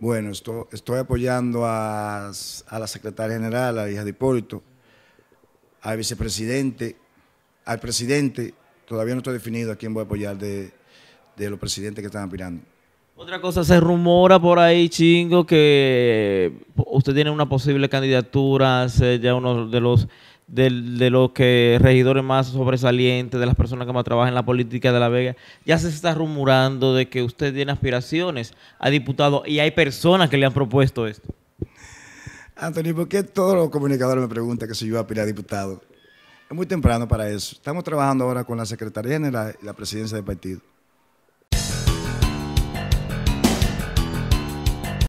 Bueno, estoy, apoyando a, la secretaria general, a la hija de Hipólito, al vicepresidente, al presidente. Todavía no estoy definido a quién voy a apoyar de, de los presidentes que están aspirando. Otra cosa, se rumora por ahí, chingo, que usted tiene una posible candidatura, ya uno de los de, de los que regidores más sobresalientes, de las personas que más trabajan en la política de La Vega, ya se está rumorando de que usted tiene aspiraciones a diputado y hay personas que le han propuesto esto. Antonio, ¿por qué todos los comunicadores me preguntan que si yo aspiro a diputado? Es muy temprano para eso. Estamos trabajando ahora con la Secretaría General y la Presidencia del partido.